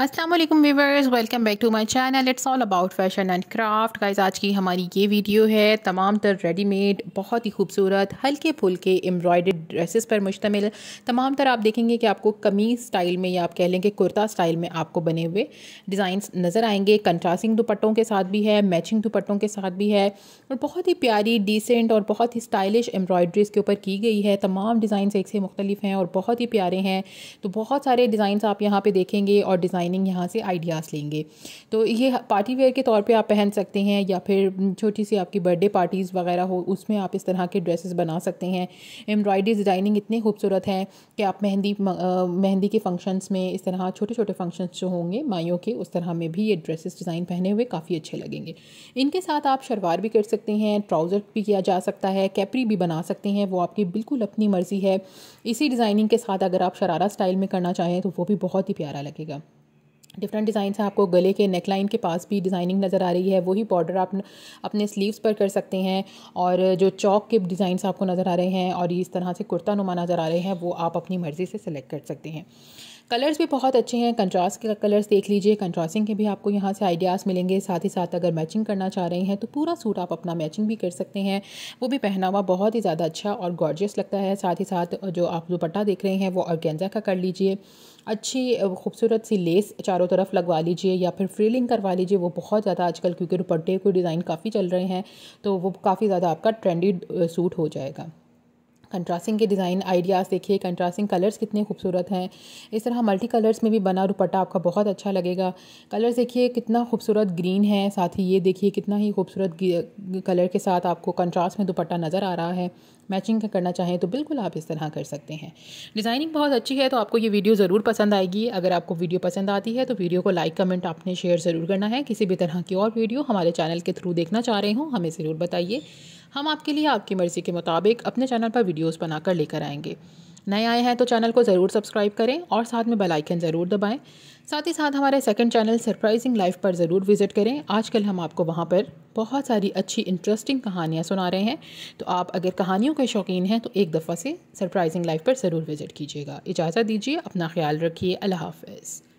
अस्सलाम वालेकुम viewers welcome back to my channel it's all about fashion and craft guys आज की हमारी ये वीडियो है तमाम तर रेडीमेड बहुत ही खूबसूरत हल्के फुलके एम्ब्रॉयड ड्रेसेस पर मुश्तमिल तमाम तर आप देखेंगे कि आपको कमीज स्टाइल में या आप कह लेंगे कुर्ता स्टाइल में आपको बने हुए डिज़ाइंस नज़र आएंगे कंट्रास्टिंग दुपट्टों के साथ भी है मैचिंग दुपट्टों के साथ भी है और बहुत ही प्यारी डिसेंट और बहुत ही स्टाइलिश एम्ब्रॉयड्री इसके ऊपर की गई है तमाम डिज़ाइंस एक से मुख्तलिफ हैं और बहुत ही प्यारे हैं तो बहुत सारे डिज़ाइंस आप यहाँ पर देखेंगे और डिज़ाइन डिज़ाइनिंग यहाँ से आइडियाज़ लेंगे तो ये पार्टी वेयर के तौर पे आप पहन सकते हैं या फिर छोटी सी आपकी बर्थडे पार्टीज़ वगैरह हो उसमें आप इस तरह के ड्रेसेस बना सकते हैं एम्ब्रॉयडरी डिज़ाइनिंग इतनी खूबसूरत है कि आप मेहंदी मेहंदी के फंक्शंस में इस तरह छोटे छोटे फंक्शंस जो होंगे माइयों के उस तरह में भी ये ड्रेसेस डिज़ाइन पहने हुए काफ़ी अच्छे लगेंगे इनके साथ आप शलवार भी कर सकते हैं ट्राउज़र भी किया जा सकता है कैपरी भी बना सकते हैं वो आपकी बिल्कुल अपनी मर्ज़ी है इसी डिज़ाइनिंग के साथ अगर आप शरारा स्टाइल में करना चाहें तो वो भी बहुत ही प्यारा लगेगा डिफरेंट डिज़ाइन हैं आपको गले के नेक लाइन के पास भी डिज़ाइनिंग नज़र आ रही है वही बॉर्डर आप अपने स्लीव्स पर कर सकते हैं और जो चौक के डिज़ाइन आपको नज़र आ रहे हैं और इस तरह से कुर्ता नुमा नज़र आ रहे हैं वो आप अपनी मर्ज़ी से सिलेक्ट कर सकते हैं कलर्स भी बहुत अच्छे हैं कंट्रास्ट के कलर्स देख लीजिए कंट्रास्टिंग के भी आपको यहाँ से आइडियाज़ मिलेंगे साथ ही साथ अगर मैचिंग करना चाह रहे हैं तो पूरा सूट आप अपना मैचिंग भी कर सकते हैं वो भी पहनावा बहुत ही ज़्यादा अच्छा और गॉर्जियस लगता है साथ ही साथ जो आप दुपट्टा देख रहे हैं वो ऑर्गेंजा का कर लीजिए अच्छी खूबसूरत सी लेस चारों तरफ लगवा लीजिए या फिर फ्रीलिंग करवा लीजिए वो बहुत ज़्यादा आजकल क्योंकि दुपट्टे के डिज़ाइन काफ़ी चल रहे हैं तो वो काफ़ी ज़्यादा आपका ट्रेंडी सूट हो जाएगा कंट्रास्टिंग के डिज़ाइन आइडियाज़ देखिए कंट्रास्टिंग कलर्स कितने खूबसूरत हैं इस तरह मल्टी कलर्स में भी बना दुपट्टा आपका बहुत अच्छा लगेगा कलर्स देखिए कितना खूबसूरत ग्रीन है साथ ही ये देखिए कितना ही खूबसूरत कलर के साथ आपको कंट्रास्ट में दुपट्टा नज़र आ रहा है मैचिंग करना चाहें तो बिल्कुल आप इस तरह कर सकते हैं डिज़ाइनिंग बहुत अच्छी है तो आपको ये वीडियो ज़रूर पसंद आएगी अगर आपको वीडियो पसंद आती है तो वीडियो को लाइक कमेंट आपने शेयर ज़रूर करना है किसी भी तरह की और वीडियो हमारे चैनल के थ्रू देखना चाह रहे हो हमें ज़रूर बताइए हम आपके लिए आपकी मर्ज़ी के मुताबिक अपने चैनल पर वीडियोस बनाकर लेकर आएंगे नए आए हैं तो चैनल को ज़रूर सब्सक्राइब करें और साथ में बेल आइकन ज़रूर दबाएं साथ ही साथ हमारे सेकंड चैनल सरप्राइजिंग लाइफ पर ज़रूर विज़िट करें आजकल हम आपको वहाँ पर बहुत सारी अच्छी इंटरेस्टिंग कहानियाँ सुना रहे हैं तो आप अगर कहानियों के शौकीन हैं तो एक दफ़ा से सरप्राइजिंग लाइफ पर ज़रूर विज़िट कीजिएगा इजाज़त दीजिए अपना ख्याल रखिए अल्लाह हाफिज़